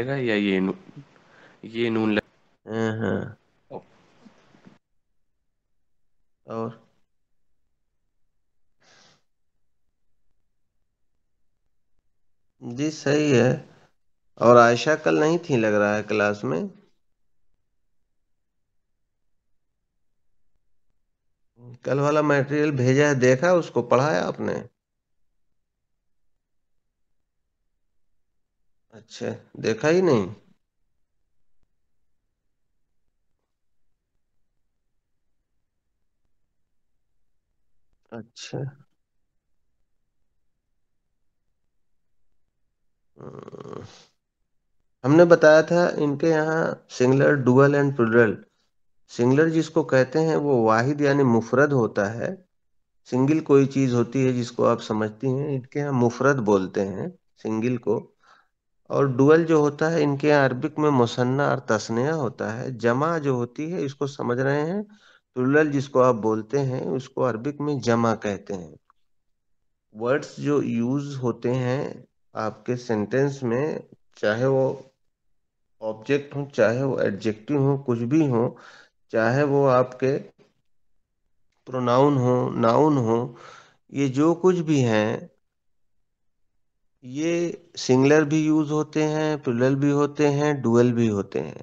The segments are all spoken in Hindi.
Antequera या ये en, ये नून लग... और जी सही है और आयशा कल नहीं थी लग रहा है क्लास में कल वाला मटेरियल भेजा है देखा उसको पढ़ाया आपने अच्छा देखा ही नहीं अच्छा हम्म। हमने बताया था इनके यहाँ singular dual and plural singular जिसको कहते हैं वो वाहिद यानी मुफरद होता है सिंगल कोई चीज़ होती है जिसको आप समझती हैं इनके यहाँ मुफरद बोलते हैं सिंगल को और डुअल जो होता है इनके यहाँ अरबिक में मुसन्ना और तस्निया होता है जमा जो होती है इसको समझ रहे हैं प्लुरल जिसको आप बोलते हैं उसको अरबिक में जमा कहते हैं वर्ड्स जो यूज होते हैं आपके सेंटेंस में चाहे वो ऑब्जेक्ट हो चाहे वो एडजेक्टिव हो कुछ भी हो चाहे वो आपके प्रोनाउन हो नाउन हो ये जो कुछ भी हैं ये सिंगलर भी यूज होते हैं प्लुरल भी होते हैं डुअल भी होते हैं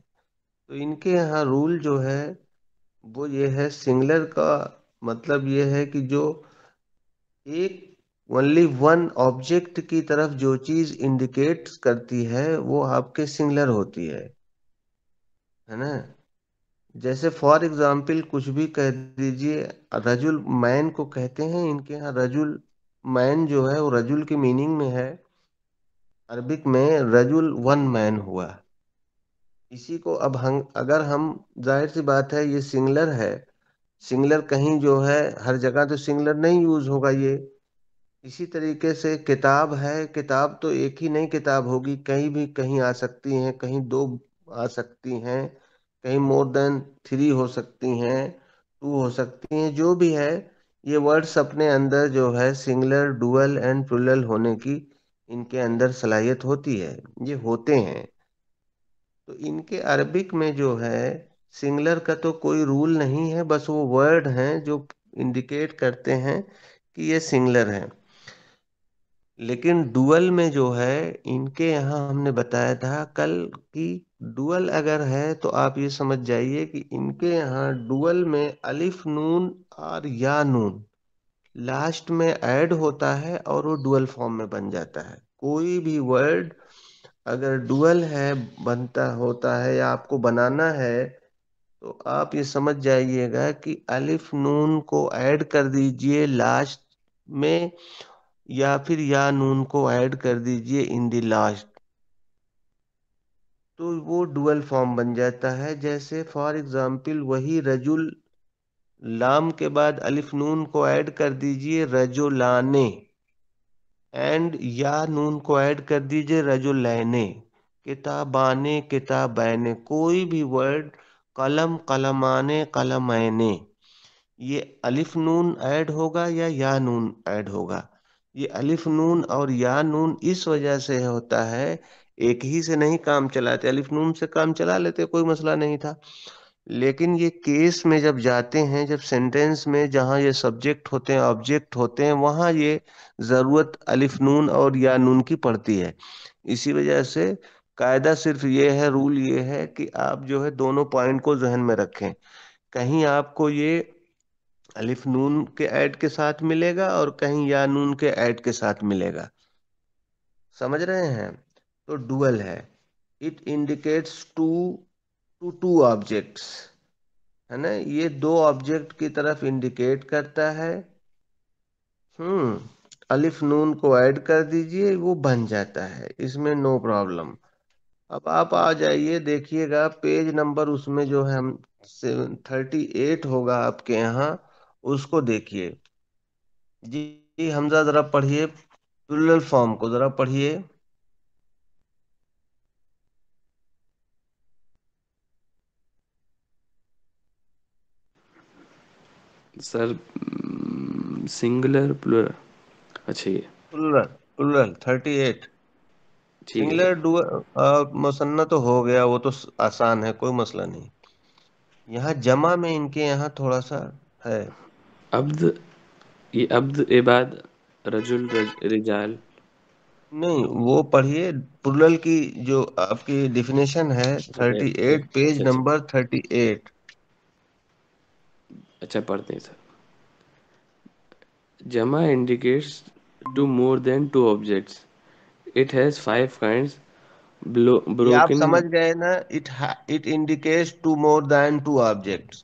तो इनके यहाँ रूल जो है वो ये है सिंगलर का मतलब ये है कि जो एक ओनली वन ऑब्जेक्ट की तरफ जो चीज इंडिकेट करती है वो आपके सिंगलर होती है है ना जैसे फॉर एग्जाम्पल कुछ भी कह दीजिए रजुल मैन को कहते हैं इनके यहाँ रजुल मैन जो है वो रजुल की मीनिंग में है अरबिक में रजुल वन मैन हुआ इसी को अब हम अगर हम जाहिर सी बात है ये सिंगलर है सिंगलर कहीं जो है हर जगह तो सिंगलर नहीं यूज होगा ये इसी तरीके से किताब है किताब तो एक ही नहीं किताब होगी कहीं भी कहीं आ सकती हैं कहीं दो आ सकती हैं कहीं मोर देन थ्री हो सकती हैं टू हो सकती हैं जो भी है ये वर्ड्स अपने अंदर जो है सिंगलर डुअल एंड प्लुरल होने की इनके अंदर सलाहियत होती है ये होते हैं तो इनके अरबिक में जो है सिंगलर का तो कोई रूल नहीं है बस वो वर्ड हैं जो इंडिकेट करते हैं कि ये सिंगलर है लेकिन डुअल में जो है इनके यहाँ हमने बताया था कल कि डुअल अगर है तो आप ये समझ जाइए कि इनके यहाँ डुअल में अलिफ नून और या नून लास्ट में ऐड होता है और वो डुअल फॉर्म में बन जाता है कोई भी वर्ड अगर डुअल है बनता होता है या आपको बनाना है तो आप ये समझ जाइएगा कि अलिफ नून को ऐड कर दीजिए लास्ट में या फिर या नून को ऐड कर दीजिए इन दी लास्ट तो वो डुअल फॉर्म बन जाता है जैसे फॉर एग्जांपल वही रजुल लाम के बाद अलिफ नून को ऐड कर दीजिए लाने एंड या नून को ऐड कर दीजिए रजो आने किताब आने कोई भी वर्ड कलम कलमाने आने ये अलिफ नून ऐड होगा या या नून ऐड होगा ये अलिफ नून और या नून इस वजह से होता है एक ही से नहीं काम चलाते अलिफ नून से काम चला लेते कोई मसला नहीं था लेकिन ये केस में जब जाते हैं जब सेंटेंस में जहाँ ये सब्जेक्ट होते हैं ऑब्जेक्ट होते हैं वहाँ ये ज़रूरत अलिफ नून और या नून की पड़ती है इसी वजह से कायदा सिर्फ ये है रूल ये है कि आप जो है दोनों पॉइंट को जहन में रखें कहीं आपको ये अलिफ नून के ऐड के साथ मिलेगा और कहीं या नून के ऐड के साथ मिलेगा समझ रहे हैं तो डुअल है it indicates two two two objects है ना ये दो ऑब्जेक्ट की तरफ इंडिकेट करता है हम्म अलिफ नून को ऐड कर दीजिए वो बन जाता है इसमें नो प्रॉब्लम अब आप आ जाइए देखिएगा पेज नंबर उसमें जो है सेवन थर्टी एट होगा आपके यहाँ उसको देखिए जी हमजा ज़रा पढ़िए फॉर्म को ज़रा पढ़िए सर सिंगुलर प्लुरल अच्छा ये plural plural thirty eight singular dual मुसन्ना तो हो गया वो तो आसान है कोई मसला नहीं यहाँ जमा में इनके यहाँ थोड़ा सा है अब्द ये अब्द इबाद रजुल रज, रिजाल नहीं वो पढ़िए प्लुरल की जो आपकी डिफिनेशन है thirty eight page number thirty eight अच्छा पढ़ते हैं सर जमा indicates to more than two objects it has five kinds broken आप समझ गए ना it it indicates to more than two objects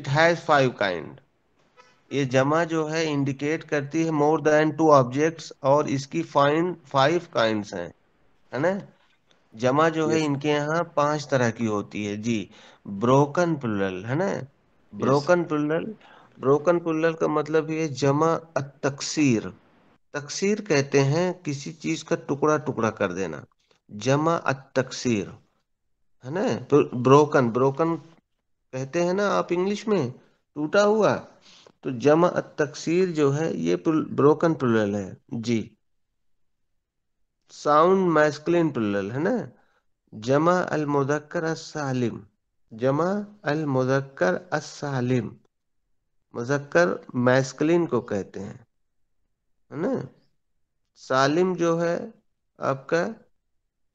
it has five kind ये जमा जो है इंडिकेट करती है मोर देन टू ऑब्जेक्ट्स और इसकी फाइन फाइव काइंड्स हैं है ना जमा जो है इनके यहाँ पांच तरह की होती है जी ब्रोकन प्लुरल है ना ब्रोकन पुलल ब्रोकन पुलल का मतलब ये जमा तकसीर तकसीर कहते हैं किसी चीज का टुकड़ा टुकड़ा कर देना जमा तकसीर है ना ब्रोकन तो ब्रोकन कहते हैं ना आप इंग्लिश में टूटा हुआ तो जमा तकसीर जो है ये ब्रोकन पुलल है जी साउंड मैस्कुलिन पुलल है ना जमा अल मुदक्कर सालिम जमा अल मुजक्कर असालिम मुजक्कर मैस्कलिन को कहते हैं है ना सालिम जो है आपका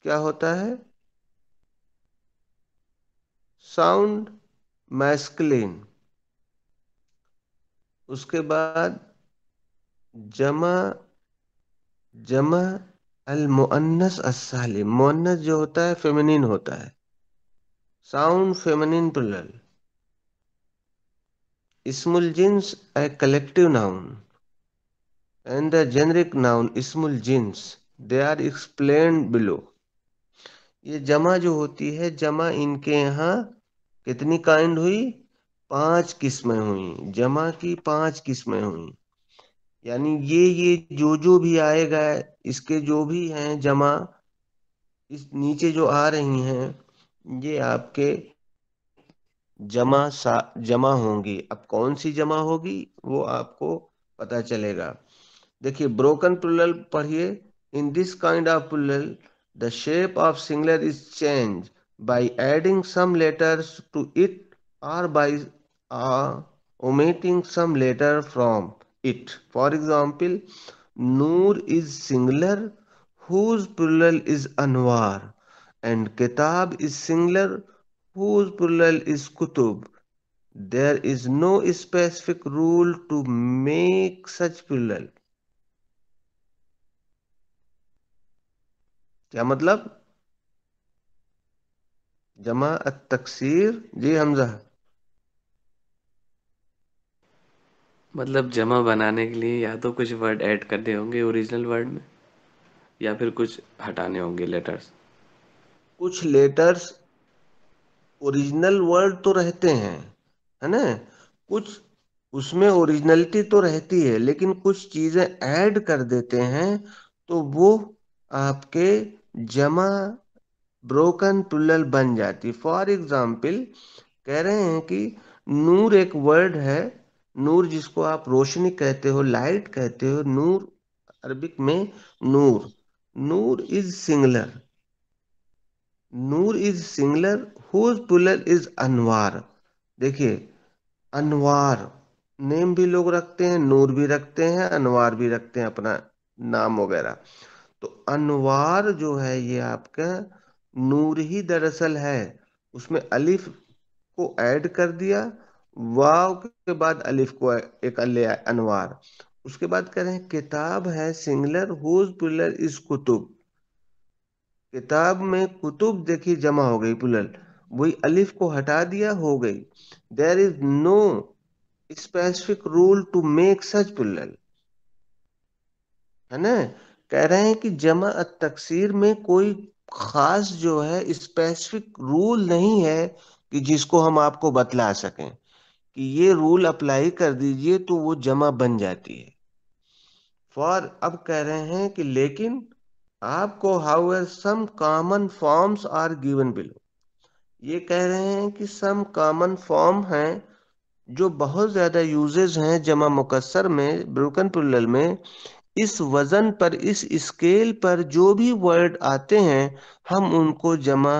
क्या होता है साउंड मैस्कलिन उसके बाद जमा जमा अल मुअन्नस असालिम मुअन्नस जो होता है फेमिनिन होता है साउंड फेमिनिन प्लल इसमुल जिन्स a collective noun and the generic noun इसमुल जिन्स दे आर एक्सप्लेन बिलो ये जमा जो होती है जमा इनके यहाँ कितनी काइंड हुई पांच किस्में हुई जमा की पांच किस्में हुई यानी ये ये जो जो भी आएगा इसके जो भी हैं जमा इस नीचे जो आ रही हैं ये आपके जमा सा जमा होंगी अब कौन सी जमा होगी वो आपको पता चलेगा देखिए ब्रोकन पुल्लल पढ़िए in this kind of plural the shape of singular is change by adding some letters to it or by omitting some letter from it for example नूर is singular whose plural is अनवार एंड किताब is singular whose plural is कुतुब there is no specific rule to make such plural क्या मतलब जमा तकसीर जी हमजा मतलब जमा बनाने के लिए या तो कुछ वर्ड ऐड करने होंगे ओरिजिनल वर्ड में या फिर कुछ हटाने होंगे लेटर्स कुछ लेटर्स ओरिजिनल वर्ड तो रहते हैं है ना कुछ उसमें ओरिजिनलिटी तो रहती है लेकिन कुछ चीजें ऐड कर देते हैं तो वो आपके जमा ब्रोकन टुलल बन जाती फॉर एग्जाम्पल कह रहे हैं कि नूर एक वर्ड है नूर जिसको आप रोशनी कहते हो लाइट कहते हो नूर अरबिक में नूर नूर इज सिंगलर नूर is singular whose plural is अनवार देखिए अनवार नेम भी लोग रखते हैं नूर भी रखते हैं अनवार भी रखते हैं अपना नाम वगैरह तो अनवार जो है ये आपका नूर ही दरअसल है उसमें अलिफ को ऐड कर दिया वाव के बाद अलिफ को एक अल अनवार उसके बाद कह रहे हैं किताब है सिंगलर हुज पुलर इज कुतुब किताब में कुतुब देखी जमा हो गई पुलल वही अलिफ को हटा दिया हो गई there is no specific rule to make such plural है ना कह रहे हैं कि जमा तकसीर में कोई खास जो है स्पेसिफिक रूल नहीं है कि जिसको हम आपको बतला सकें कि ये रूल अप्लाई कर दीजिए तो वो जमा बन जाती है फॉर अब कह रहे हैं कि लेकिन आपको how some common forms are given below ये कह रहे हैं कि सम कॉमन फॉर्म हैं जो बहुत ज़्यादा यूजेज हैं जमा मुकसर में ब्रोकन पुलल में इस वज़न पर इस स्केल पर जो भी वर्ड आते हैं हम उनको जमा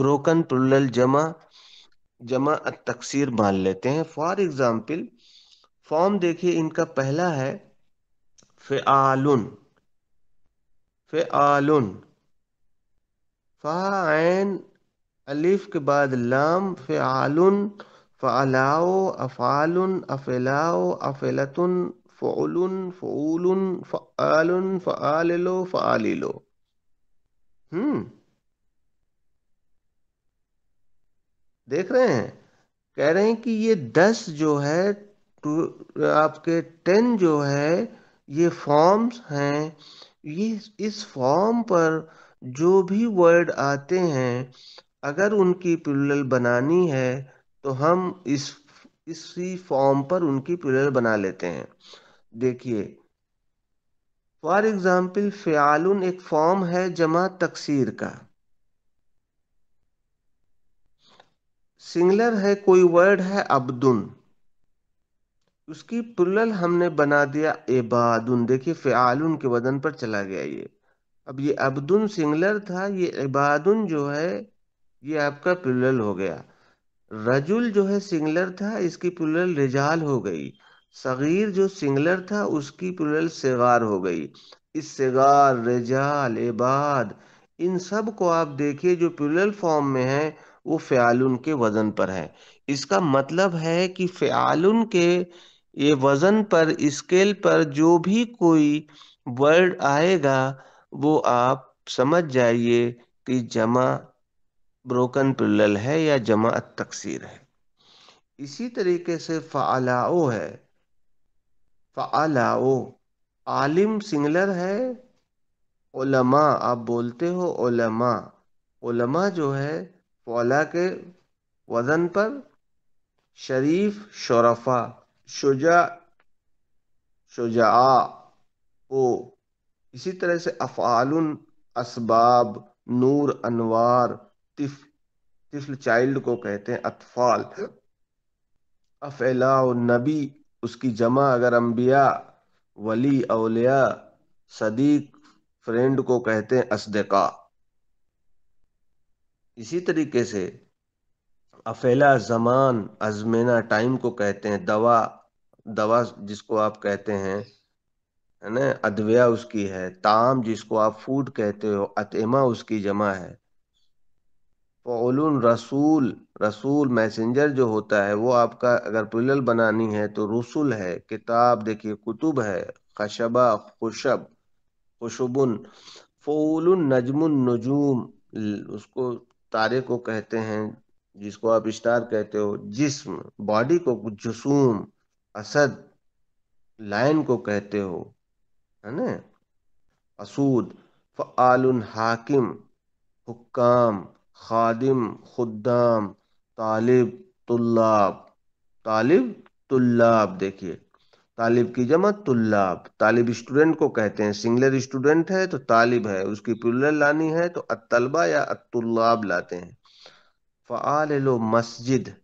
ब्रोकन पुलल जमा जमा तकसीर मान लेते हैं फॉर एग्ज़ाम्पल फॉर्म देखिए इनका पहला है आलुन फ़िआलुन फ़ाइन अलिफ के बाद लाम फ़िआलुन फ़अलाओ अफ़ालुन अफ़ेलाओ अफ़ेलतुन फ़ोलुन फ़ोलुन फ़आलुन फ़आलिलो फ़आलिलो हम्म देख रहे हैं कह रहे हैं कि ये दस जो है आपके टेन जो है ये फॉर्म्स हैं ये इस फॉर्म पर जो भी वर्ड आते हैं अगर उनकी प्लूरल बनानी है तो हम इस इसी फॉर्म पर उनकी प्लूरल बना लेते हैं देखिए फॉर एग्जाम्पल फ़यालुन एक फॉर्म है जमा तकसीर का सिंगलर है कोई वर्ड है अब्दुन उसकी पुरल हमने बना दिया एबादुन देखिए फ़ियालुन के वदन पर चला गया ये अब ये अब्दुन सिंगलर था ये इबादुन जो है ये आपका प्लुरल हो गया रजुल जो है सिंगलर था इसकी पुलल रिजाल हो गई सगीर जो सिंगलर था उसकी पुलल सिगार हो गई इस सिगार रिजाल इबाद इन सब को आप देखिए जो पुलल फॉर्म में है वो फ़यालुन के वजन पर है इसका मतलब है कि फ़यालुन के ये वजन पर स्केल पर जो भी कोई वर्ड आएगा वो आप समझ जाइए कि जमा ब्रोकन प्लल है या जमा तकसीर है इसी तरीके से फ़ालाओ है फ़ालाओ आलिम सिंगलर है ओलमा आप बोलते हो ओलमा ओलमा जो है फौला के वजन पर शरीफ शरफा शुजा शुजा ओ इसी तरह से अफ़ालुन असबाब नूर अनवार तिफ तिफल चाइल्ड को कहते हैं अतफाल अफेला नबी उसकी जमा अगर अम्बिया वली अलिया सदीक फ्रेंड को कहते हैं असदका इसी तरीके से अफेला जमान अजमेना टाइम को कहते हैं दवा दवा जिसको आप कहते हैं है ना अद्वया उसकी है ताम जिसको आप फूड कहते हो अतिमा उसकी जमा है फ़ौलून रसूल रसूल मैसेंजर जो होता है वो आपका अगर पुलल बनानी है तो रसूल है किताब देखिए कुतुब है खशबा खुशब खुशबुन फ़ौल नजमुन नजूम उसको तारे को कहते हैं जिसको आप स्टार कहते हो जिस्म बॉडी को जसूम असद लायन को कहते हो है ना असूद फ़ाल हाकिम हुक्काम खादिम खुद्दाम तालिब तुल्लाब तालिब तुल्लाब देखिए तालिब की जमा तुल्लाब तालिब स्टूडेंट को कहते हैं सिंगलर स्टूडेंट है तो तालिब है उसकी पुलर लानी है तो अतलबा या अतुल्लाब लाते हैं फ़ाल मस्जिद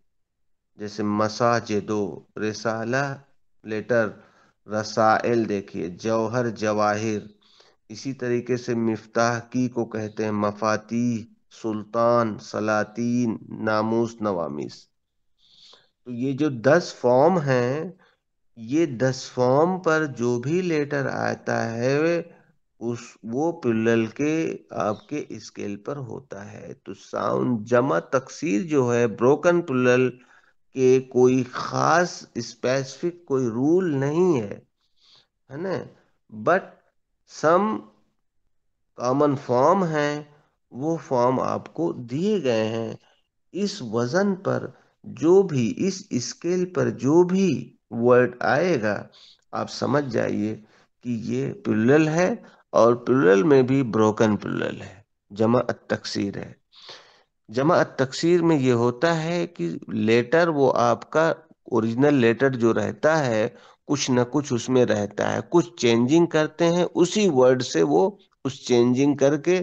जैसे मसाजिदो रिसाला लेटर रसाइल देखिए जौहर जवाहिर इसी तरीके से मिफ्ताह की को कहते हैं मफाती सुल्तान सलातीन नामूस नवामिस तो ये जो दस फॉर्म हैं ये दस फॉर्म पर जो भी लेटर आता है उस वो पिलल के आपके स्केल पर होता है तो साउंड जमा तकसीर जो है ब्रोकन पिलल के कोई खास स्पेसिफिक कोई रूल नहीं है है ना बट सम कॉमन फॉर्म हैं वो फॉर्म आपको दिए गए हैं इस वजन पर जो भी इस स्केल पर जो भी वर्ड आएगा आप समझ जाइए कि ये प्लुरल है और प्लुरल में भी ब्रोकन प्लुरल है जमा तकसीर है जमा तकसीर में ये होता है कि लेटर वो आपका ओरिजिनल लेटर जो रहता है कुछ ना कुछ उसमें रहता है कुछ चेंजिंग करते हैं उसी वर्ड से वो उस चेंजिंग करके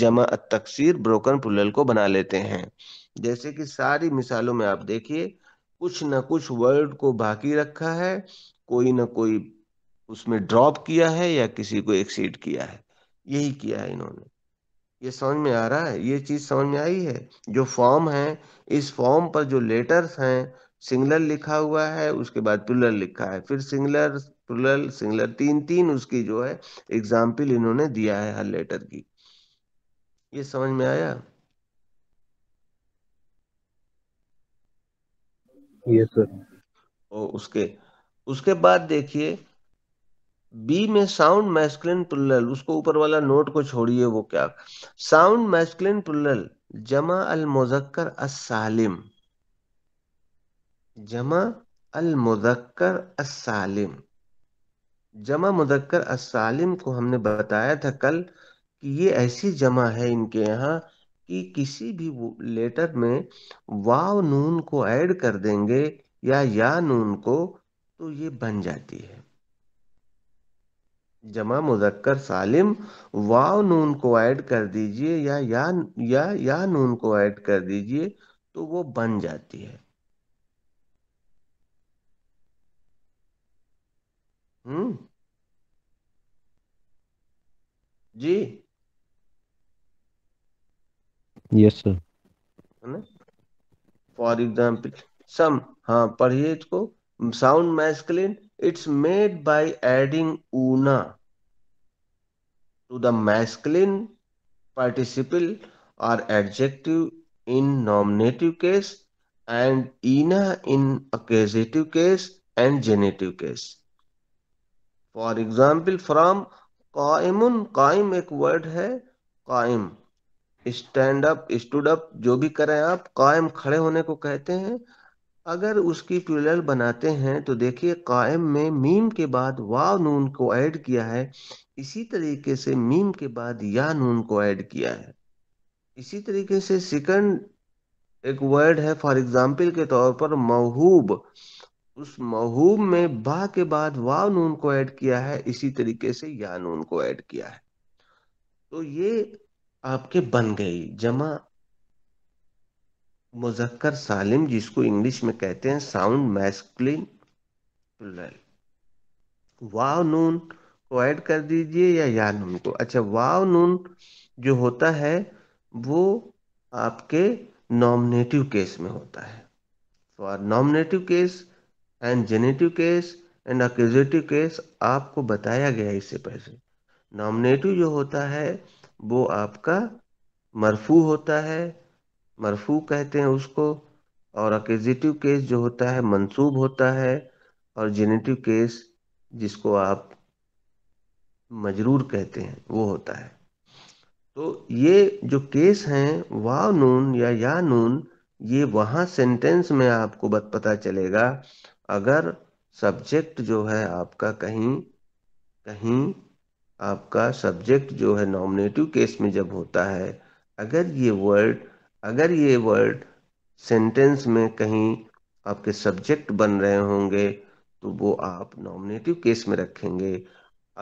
जमा तकसीर ब्रोकन पुलल को बना लेते हैं जैसे कि सारी मिसालों में आप देखिए कुछ ना कुछ वर्ड को बाकी रखा है कोई ना कोई उसमें ड्रॉप किया है या किसी को एक्सीड किया है यही किया है इन्होंने ये समझ में आ रहा है ये चीज समझ में आई है जो फॉर्म है इस फॉर्म पर जो लेटर्स हैं सिंगलर लिखा हुआ है उसके बाद पुलर लिखा है फिर सिंगलर पुलर सिंगलर तीन तीन उसकी जो है एग्जाम्पल इन्होंने दिया है हर लेटर की ये समझ में आया यस सर उसके उसके बाद देखिए बी में साउंड मैस्कुलिन प्लुरल उसको ऊपर वाला नोट को छोड़िए वो क्या साउंड मैस्कुलिन प्लुरल जमा अल मुजक्कर असालिम जमा अल मुजक्कर असालिम जमा मुजक्कर असालिम को हमने बताया था कल कि ये ऐसी जमा है इनके यहाँ कि किसी भी लेटर में वाव नून को ऐड कर देंगे या या नून को तो ये बन जाती है जमा मुजक्कर सालिम वाव नून को ऐड कर दीजिए या या या या नून को ऐड कर दीजिए तो वो बन जाती है हम्म जी यस सर है ना फॉर एग्जाम्पल सम हाँ पढ़िए इसको sound masculine It's made by adding una to the masculine participle or adjective in nominative case and ina in accusative case and genitive case. For example from कायमुन कायम एक वर्ड है कायम स्टैंड अप स्टूड अप जो भी करें आप कायम खड़े होने को कहते हैं अगर उसकी प्लूरल बनाते हैं तो देखिए कायम में मीम के बाद वा नून को ऐड किया है इसी तरीके से मीम के बाद या नून को ऐड किया है इसी तरीके से सेकंड एक वर्ड है फॉर एग्जाम्पल के तौर पर महूब उस महूब में बा के बाद वाव नून को ऐड किया है इसी तरीके से या नून को ऐड किया है तो ये आपके बन गई जमा मुजक्कर सालिम जिसको इंग्लिश में कहते हैं साउंड मैस्कुलिन प्लुरल वाव नून को ऐड कर दीजिए या या नून को अच्छा वाव नून जो होता है वो आपके नॉमिनेटिव केस में होता है for nominative case and genitive case and accusative case आपको बताया गया इससे पहले नॉमिनेटिव जो होता है वो आपका मरफू होता है मरफू कहते हैं उसको और अकेजिटिव केस जो होता है मंसूब होता है और जेनेटिव केस जिसको आप मजरूर कहते हैं वो होता है तो ये जो केस हैं वाव नून या या नून ये वहाँ सेंटेंस में आपको बत पता चलेगा अगर सब्जेक्ट जो है आपका कहीं कहीं आपका सब्जेक्ट जो है नॉमिनेटिव केस में जब होता है अगर ये वर्ड अगर ये वर्ड सेंटेंस में कहीं आपके सब्जेक्ट बन रहे होंगे तो वो आप नॉमिनेटिव केस में रखेंगे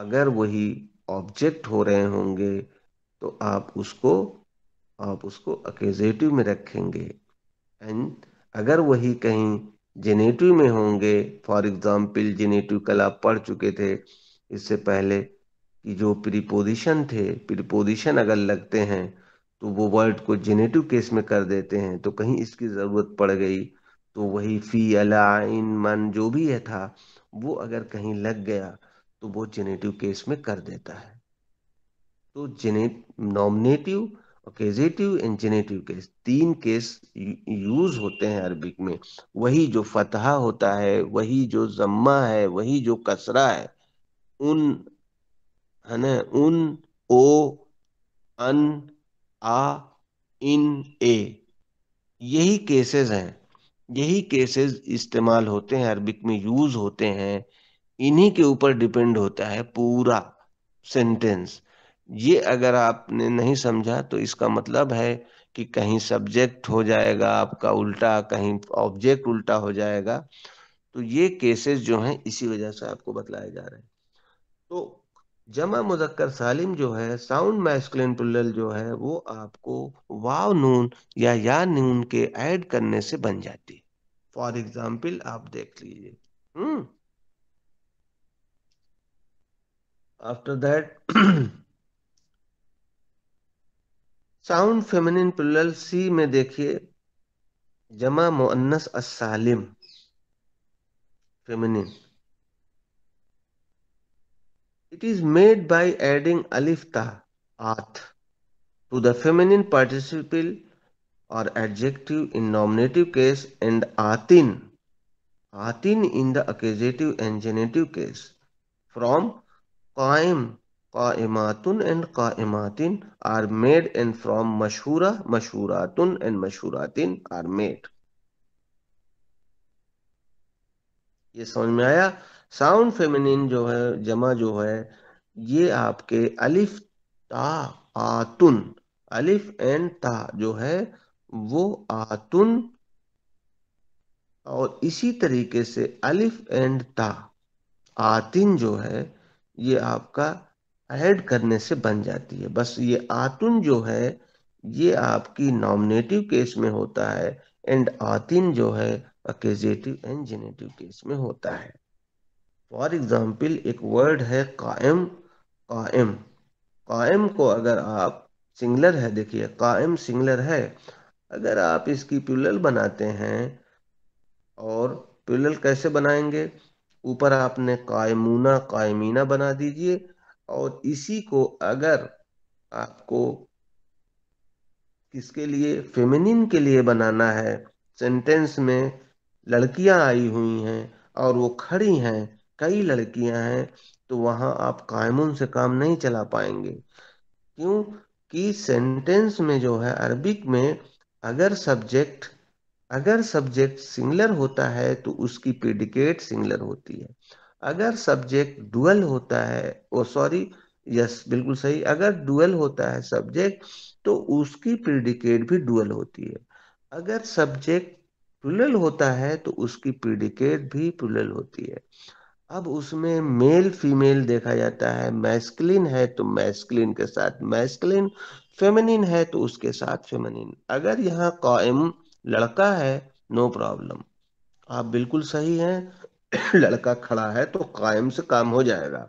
अगर वही ऑब्जेक्ट हो रहे होंगे तो आप उसको आप उसको अकेजेटिव में रखेंगे एंड अगर वही कहीं जेनेटिव में होंगे फॉर एग्जाम्पल जेनेटिव कल आप पढ़ चुके थे इससे पहले कि जो प्रीपोजिशन थे प्रीपोजिशन अगर लगते हैं तो वो वर्ड को जेनेटिव केस में कर देते हैं तो कहीं इसकी ज़रूरत पड़ गई तो वही फ़ी अला इन मन जो भी है था वो अगर कहीं लग गया तो वो जेनेटिव केस में कर देता है तो जेनेट nominative accusative and genitive case तीन केस यूज होते हैं अरबिक में वही जो फतहा होता है वही जो जम्मा है वही जो कसरा है उन है ना उन ओ अन आ इन ए यही केसेस हैं यही केसेस इस्तेमाल होते हैं अरबिक में यूज होते हैं इन्हीं के ऊपर डिपेंड होता है पूरा सेंटेंस ये अगर आपने नहीं समझा तो इसका मतलब है कि कहीं सब्जेक्ट हो जाएगा आपका उल्टा कहीं ऑब्जेक्ट उल्टा हो जाएगा तो ये केसेस जो हैं इसी वजह से आपको बतलाए जा रहे हैं तो जमा मुजक्कर सालिम जो है साउंड मैस्कुलिन प्लुरल जो है वो आपको वाव नून या या नून के ऐड करने से बन जाती है फॉर एग्जाम्पल आप देख लीजिए hmm. After that sound feminine plural C में देखिए जमा मुअन्नस सालिम feminine It is made by adding alif ta, at, to the feminine participle or adjective in nominative case and atin, atin in the accusative and genitive case. From qaim, qaimatun and qaimatin are made and from mashhura mashhuratun and mashhuratin are made. ये समझ में आया साउंड फेमिनिन जो है जमा जो है ये आपके अलिफ ता आतुन अलिफ एंड ता जो है वो आतुन और इसी तरीके से अलिफ एंड ता आतिन जो है ये आपका ऐड करने से बन जाती है बस ये आतुन जो है ये आपकी नॉमिनेटिव केस में होता है एंड आतिन जो है अकेजेटिव एंड जेनेटिव केस में होता है फॉर एग्जाम्पल एक वर्ड है कायम कायम कायम को अगर आप सिंगलर है देखिए कायम सिंगलर है अगर आप इसकी प्यूलल बनाते हैं और प्यूलल कैसे बनाएंगे ऊपर आपने कायमूना कायमीना बना दीजिए और इसी को अगर आपको किसके लिए फेमिनिन के लिए बनाना है सेंटेंस में लड़कियां आई हुई हैं और वो खड़ी हैं कई लड़कियां हैं तो वहां आप कायमुन से काम नहीं चला पाएंगे क्यों कि सेंटेंस में जो है अरबिक में अगर सब्जेक्ट अगर सब्जेक्ट सिंगलर होता है तो उसकी प्रिडिकेट सिंगलर होती है अगर सब्जेक्ट डुअल होता है ओ सॉरी यस बिल्कुल सही अगर डुअल होता है सब्जेक्ट तो उसकी प्रिडिकेट भी डुअल होती है अगर सब्जेक्ट प्लुरल होता है तो उसकी प्रिडिकेट भी प्लुरल होती है अब उसमें मेल फीमेल देखा जाता है मैस्कलिन है तो मैस्कलिन के साथ मैस्कलिन फेमिनिन है तो उसके साथ फेमिनिन अगर यहाँ कायम लड़का है नो no प्रॉब्लम आप बिल्कुल सही हैं लड़का खड़ा है तो कायम से काम हो जाएगा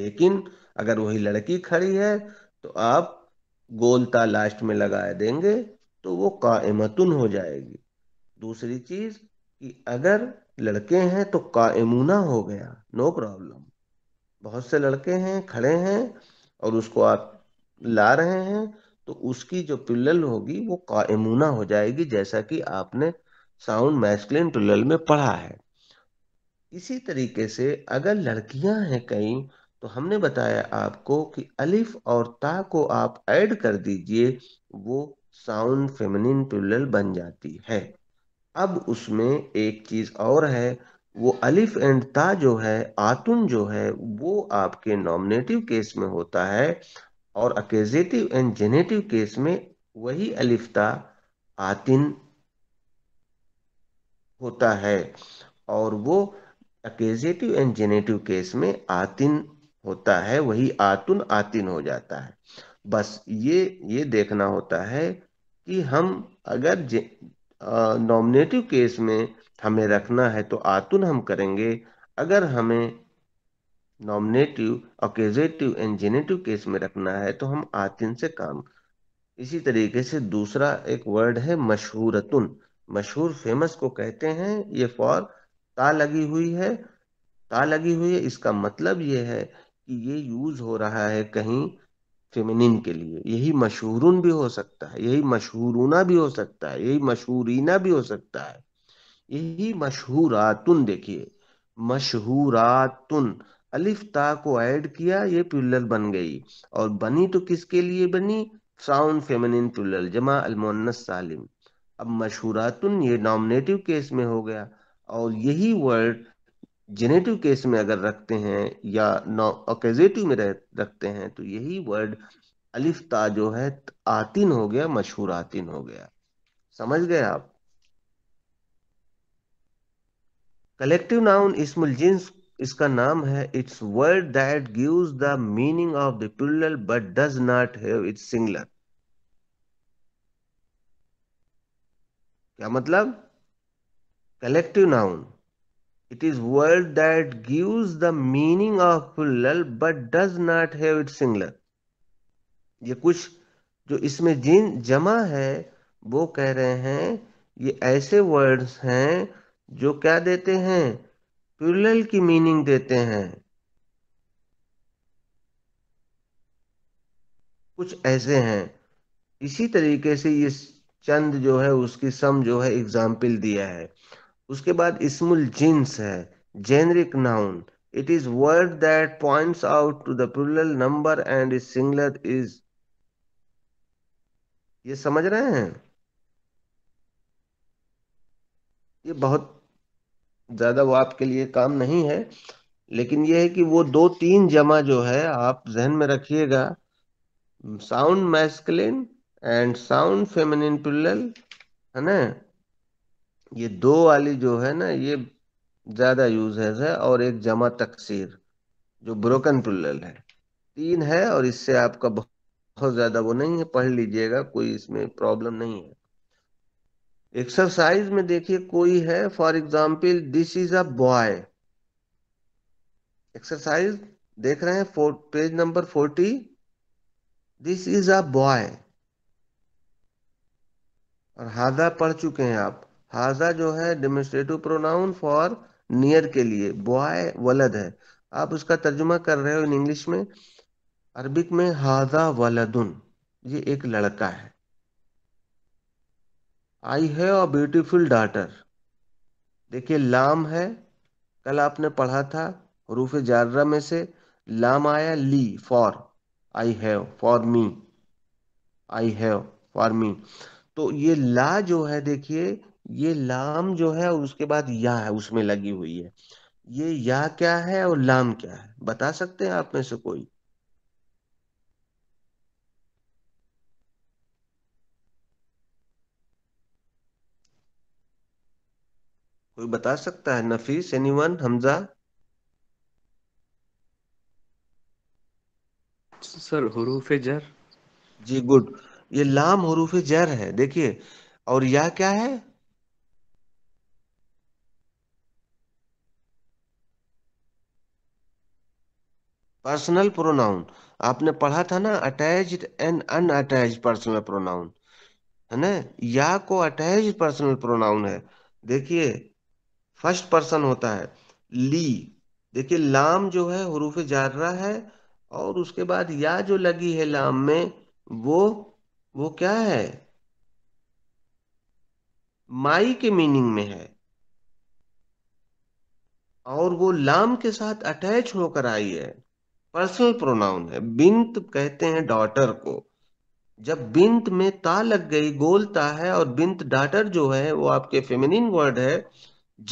लेकिन अगर वही लड़की खड़ी है तो आप गोलता लास्ट में लगा देंगे तो वो कायमतुन हो जाएगी दूसरी चीज कि अगर लड़के हैं तो कायमूना हो गया नो प्रॉब्लम बहुत से लड़के हैं खड़े हैं और उसको आप ला रहे हैं तो उसकी जो पिल्लल होगी वो कायमूना हो जाएगी जैसा कि आपने साउंड मैस्कुलिन पिल्लल में पढ़ा है इसी तरीके से अगर लड़कियां हैं कई तो हमने बताया आपको कि अलिफ और ता को आप ऐड कर दीजिए वो साउंड फेमिनिन पिल्लल बन जाती है अब उसमें एक चीज और है वो अलिफ एंड ता जो है आतुन जो है वो आपके नॉमिनेटिव केस में होता है और अकेजेटिव एंड जेनेटिव केस में वही अलिफ ता आतिन होता है और वो अकेजेटिव एंड जेनेटिव केस में आतिन होता है वही आतुन आतिन हो जाता है बस ये ये देखना होता है कि हम अगर नॉमिनेटिव केस में हमें रखना है तो आतुन हम करेंगे अगर हमें nominative accusative and genitive case में रखना है तो हम आतिन से काम इसी तरीके से दूसरा एक वर्ड है मशहूरतुन मशहूर फेमस को कहते हैं ये फॉर ता लगी हुई है ता लगी हुई है इसका मतलब ये है कि ये यूज हो रहा है कहीं फेमिनिन के लिए यही मशहूरन भी हो सकता है यही मशहूरूना भी हो सकता है यही मशहूरीना भी हो सकता है यही मशहूरातुन देखिए मशहूरातुन अलिफ ता को ऐड किया ये प्लुरल बन गई और बनी तो किसके लिए बनी साउंड फेमिनिन प्लुरल जमा अलमोन्नस सालिम अब मशहूरातुन ये नॉमिनेटिव केस में हो गया और यही वर्ड जेनेटिव केस में अगर रखते हैं या नॉ ऑकेजेटिव में रखते हैं तो यही वर्ड अलिफ ता जो है आतिन हो गया मशहूर आतिन हो गया समझ गए आप कलेक्टिव नाउन इसमुल जिन्स इसका नाम है it's word that gives the meaning of the plural but does not have its singular क्या मतलब collective noun It is word that gives the meaning of plural but does not have its singular. ये कुछ जो इसमें जिन जमा है वो कह रहे हैं ये ऐसे वर्ड्स हैं जो क्या देते हैं प्लुरल की मीनिंग देते हैं कुछ ऐसे हैं इसी तरीके से ये चंद जो है उसकी सम जो है एग्जाम्पल दिया है उसके बाद इसमुल जिन्स है generic noun it is word that point out to the plural number and its singular ये समझ रहे हैं ये बहुत ज्यादा वो आपके लिए काम नहीं है लेकिन ये है कि वो दो तीन जमा जो है आप जहन में रखिएगा sound masculine and sound feminine plural है ना ये दो वाली जो है ना ये ज्यादा यूज है और एक जमा तकसीर जो ब्रोकन प्लुरल है तीन है और इससे आपका बहुत ज्यादा वो नहीं है पढ़ लीजिएगा कोई इसमें प्रॉब्लम नहीं है एक्सरसाइज में देखिए कोई है for example this is a boy exercise देख रहे हैं page number forty this is a boy और हादा पढ़ चुके हैं आप हाजा जो है डेमोस्ट्रेटिव प्रोनाउन फॉर नियर के लिए बॉय वलद है आप उसका तर्जुमा कर रहे हो इन इंग्लिश में अरबिक में हाजा वलदुन ये एक लड़का है आई है अ ब्यूटीफुल डाटर देखिए लाम है कल आपने पढ़ा था रूफ जारा में से लाम आया ली for I have for me I have for me तो ये ला जो है देखिए ये लाम जो है उसके बाद या है उसमें लगी हुई है ये या क्या है और लाम क्या है बता सकते हैं आप में से कोई कोई बता सकता है नफीस एनीवन हमजा सर हरूफ जर जी गुड ये लाम हरूफ जर है देखिए और या क्या है पर्सनल प्रोनाउन आपने पढ़ा था ना attach and unattach personal pronoun है ना या को अटैच पर्सनल प्रोनाउन है देखिए फर्स्ट पर्सन होता है ली देखिए लाम जो है हरूफ जारा है और उसके बाद या जो लगी है लाम में वो वो क्या है माई के मीनिंग में है और वो लाम के साथ अटैच होकर आई है पर्सनल प्रोनाउन है बिंत कहते हैं डॉटर को जब बिंत में ता लग गई गोल ता है और बिंत डॉटर जो है वो आपके फेमिनिन वर्ड है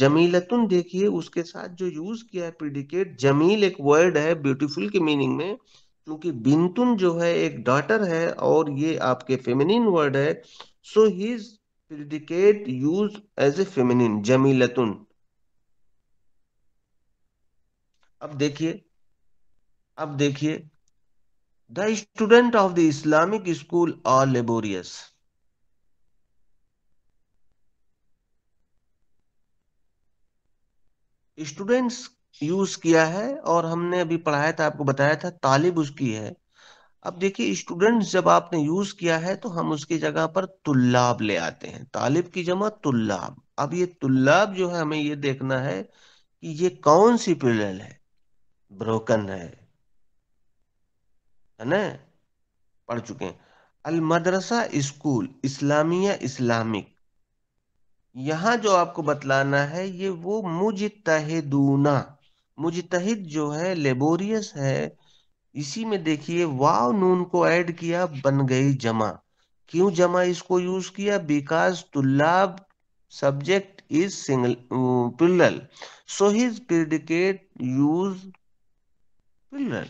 जमीलतुन देखिए उसके साथ जो यूज किया है प्रिडिकेट जमील एक वर्ड है ब्यूटीफुल के मीनिंग में क्योंकि बिंतुन जो है एक डॉटर है और ये आपके फेमिनिन वर्ड है so his predicate use as a feminine जमीलतुन अब देखिए अब देखिए the student of the Islamic school are laborious students use किया है और हमने अभी पढ़ाया था आपको बताया था तालिब उसकी है अब देखिए स्टूडेंट्स जब आपने यूज किया है तो हम उसकी जगह पर तुल्लाब ले आते हैं तालिब की जमा तुल्लाब अब ये तुल्लाब जो है हमें ये देखना है कि ये कौन सी पिलल है ब्रोकन है है ना पढ़ चुके हैं अल मदरसा स्कूल इस्लामिया इस्लामिक यहां जो आपको बतलाना है ये वो मुजतहदूना मुजतहिद जो है लेबोरियस है इसी में देखिए वाव नून को ऐड किया बन गई जमा क्यों जमा इसको यूज किया बिकॉज तुल्लाब subject is single plural so his predicate use plural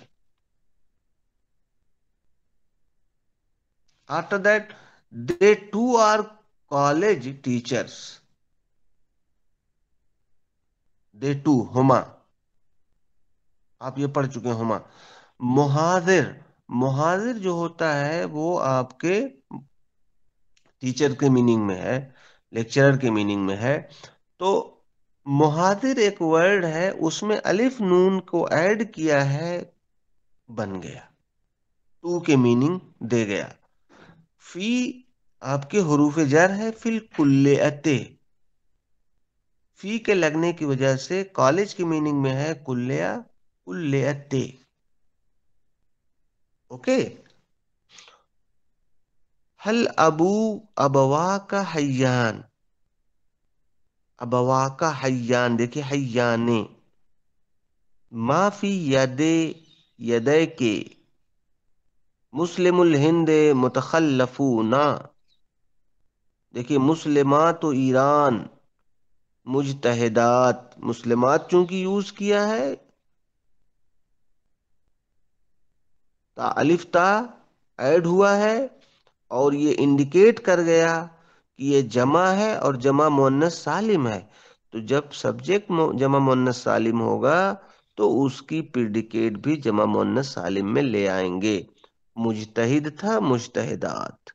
after that they too are college teachers they too huma आप ये पढ़ चुके हैं हुमा मुहाजिर मुहाजिर जो होता है वो आपके टीचर के मीनिंग में है लेक्चरर के मीनिंग में है तो मुहाजिर एक वर्ड है उसमें अलिफ नून को ऐड किया है बन गया टू के मीनिंग दे गया फी आपके हरूफ जर है फिल कुल्ले फी के लगने की वजह से कॉलेज की मीनिंग में है कुल्लिया कुल्ले ओके हल अबू अबवा का हयान अबवा का हयान देखिए हयाने माफी यदे यदे के मुस्लिम हिंद मुतखलफूना देखिए मुस्लिम तो ईरान मुजतहदात मुस्लिम चूंकि यूज किया है ता अलिफ्ता ऐड हुआ है और ये इंडिकेट कर गया कि ये जमा है और जमा मुन्नस सालिम है तो जब सब्जेक्ट जमा मुन्नस सालिम होगा तो उसकी प्रिडिकेट भी जमा मुन्नस सालिम में ले आएंगे मुजतहिद था मुजतहदात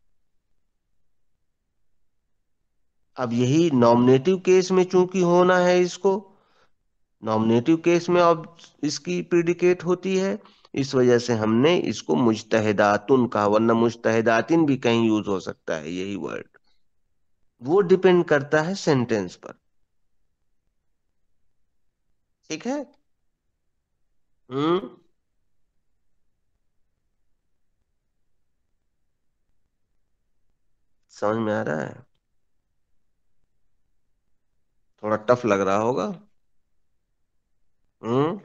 अब यही नॉमिनेटिव केस में चूंकि होना है इसको नॉमिनेटिव केस में अब इसकी प्रिडिकेट होती है इस वजह से हमने इसको मुजतहदातुन कहा वरना मुजतहदातिन भी कहीं यूज हो सकता है यही वर्ड वो डिपेंड करता है सेंटेंस पर ठीक है हम्म समझ में आ रहा है थोड़ा टफ लग रहा होगा हम्म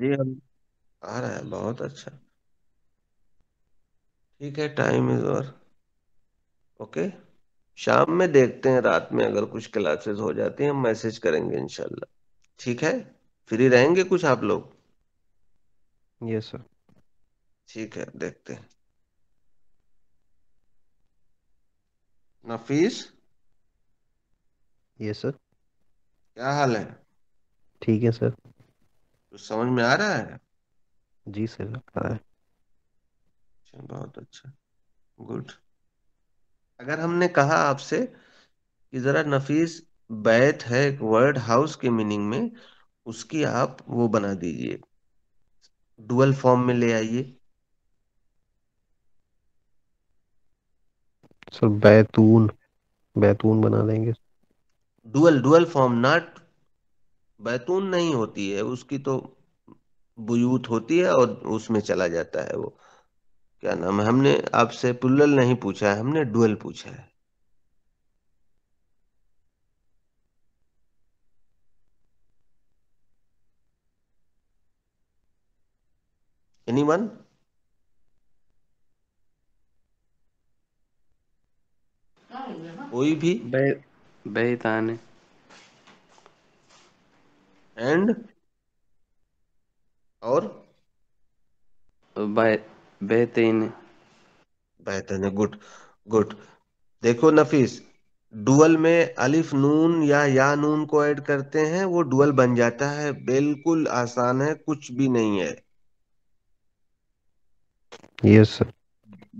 जी हम आ रहा है बहुत अच्छा ठीक है टाइम इज और ओके शाम में देखते हैं रात में अगर कुछ क्लासेस हो जाती हैं हम मैसेज करेंगे इनशाला ठीक है फ्री रहेंगे कुछ आप लोग यस सर ठीक है देखते हैं नफीस यस सर क्या हाल है ठीक है सर कुछ समझ में आ रहा है जी सर आ रहा है अच्छा, बहुत अच्छा गुड अगर हमने कहा आपसे कि जरा नफीस बैत है एक वर्ड हाउस के मीनिंग में उसकी आप वो बना दीजिए डुअल फॉर्म में ले आइए सर बैतून बैतून बना देंगे डुअल डुअल फॉर्म नॉट बैतून नहीं होती है उसकी तो बुयूत होती है और उसमें चला जाता है वो क्या नाम है हमने आपसे पुलल नहीं पूछा है हमने डुअल पूछा है एनीवन कोई भी बेताने एंड और तो बेहतरीन बेतेने गुड गुड देखो नफीस डुअल में अलिफ नून या या नून को ऐड करते हैं वो डुअल बन जाता है बिल्कुल आसान है कुछ भी नहीं है यस yes,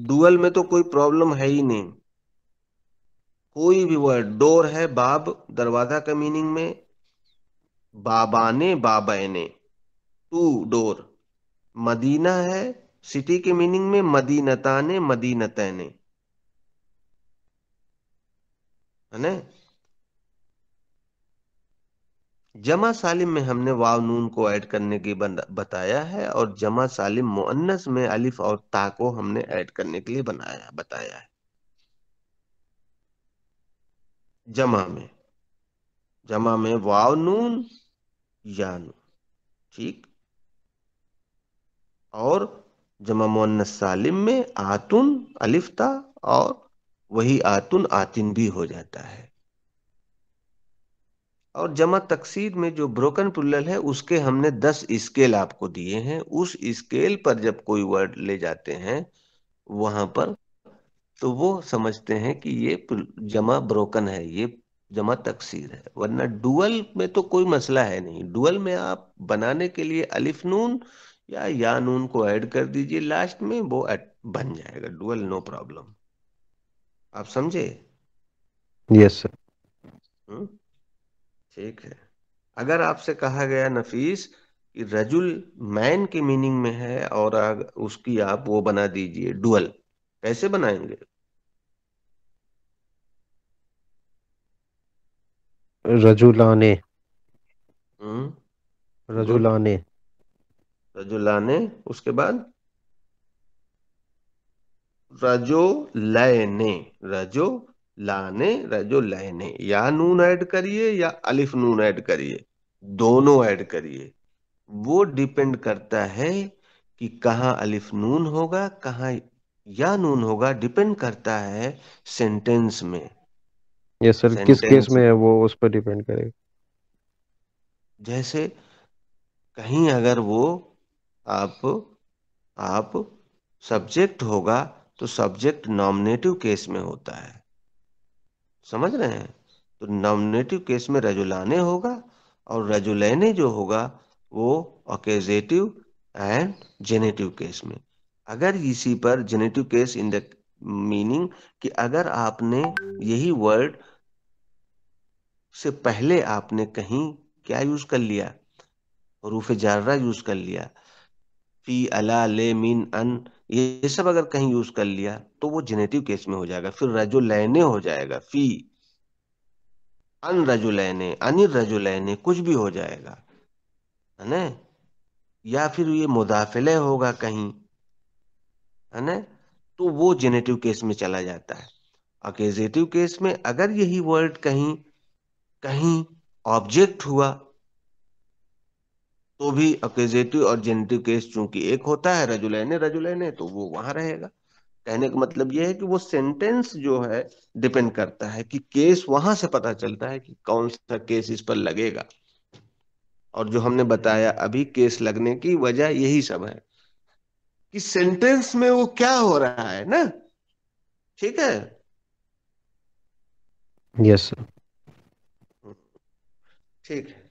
डुअल में तो कोई प्रॉब्लम है ही नहीं कोई भी वर्ड डोर है बाब दरवाजा का मीनिंग में बाबा ने बाबा ने टू डोर मदीना है सिटी के मीनिंग में मदीनता ने मदीनत ने है जमा सालिम में हमने वाव नून को ऐड करने की बताया है और जमा सालिम मुअन्नस में अलिफ और ता को हमने ऐड करने के लिए बनाया बताया है जमा में जमा में वाव नून या नून ठीक और जमा मोन सालिम में आतुन अलिफ्ता और वही आतुन आतिन भी हो जाता है और जमा तकसीर में जो ब्रोकन पुल्लल है उसके हमने दस स्केल आपको दिए हैं उस स्केल पर जब कोई वर्ड ले जाते हैं वहां पर तो वो समझते हैं कि ये जमा ब्रोकन है ये जमा तकसीर है वरना डुअल में तो कोई मसला है नहीं डुअल में आप बनाने के लिए अलिफ नून या या नून को ऐड कर दीजिए लास्ट में वो बन जाएगा डुअल नो प्रॉब्लम आप समझे यस yes, सर हम्म, ठीक है अगर आपसे कहा गया नफीस कि रजुल मैन के मीनिंग में है और उसकी आप वो बना दीजिए डुअल कैसे बनाएंगे रजुलाने हम्म। रजुलाने रजुलाने उसके बाद रजो लयने रजो लाने रजो लयने या नून ऐड करिए या अलिफ नून ऐड करिए दोनों ऐड करिए वो डिपेंड करता है कि कहा अलिफ नून होगा कहा या नून होगा डिपेंड करता है सेंटेंस में यस सर किस केस में है वो उस पर डिपेंड करेगा जैसे कहीं अगर वो आप आप सब्जेक्ट होगा तो सब्जेक्ट नॉमिनेटिव केस में होता है समझ रहे हैं तो नॉमिनेटिव केस में रजुलाने होगा और रजुलैने जो होगा वो ऑकेजेटिव एंड जेनेटिव केस में अगर इसी पर genitive case in the meaning कि अगर आपने यही वर्ड से पहले आपने कहीं क्या यूज कर लिया रूफ जारा यूज कर लिया फी अला ले मीन अन ये सब अगर कहीं यूज कर लिया तो वो जेनेटिव केस में हो जाएगा फिर रजो लेने हो जाएगा फी अन रजुलैने अनिल लेने कुछ भी हो जाएगा है ना या फिर ये मुदाफिले होगा कहीं है ना तो वो जेनेटिव केस में चला जाता है अकेजेटिव केस में अगर यही वर्ड कहीं कहीं ऑब्जेक्ट हुआ तो भी अकेजेटिव और जेनेटिव केस चूंकि एक होता है रजुलैने रजुलैने तो वो वहां रहेगा कहने का मतलब यह है कि वो सेंटेंस जो है डिपेंड करता है कि केस वहां से पता चलता है कि कौन सा केस इस पर लगेगा और जो हमने बताया अभी केस लगने की वजह यही सब है कि सेंटेंस में वो क्या हो रहा है ना ठीक है यस सर ठीक है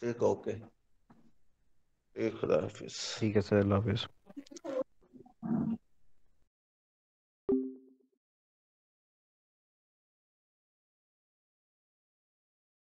ठीक ओके ठीक है सर अल्लाह हाफिज़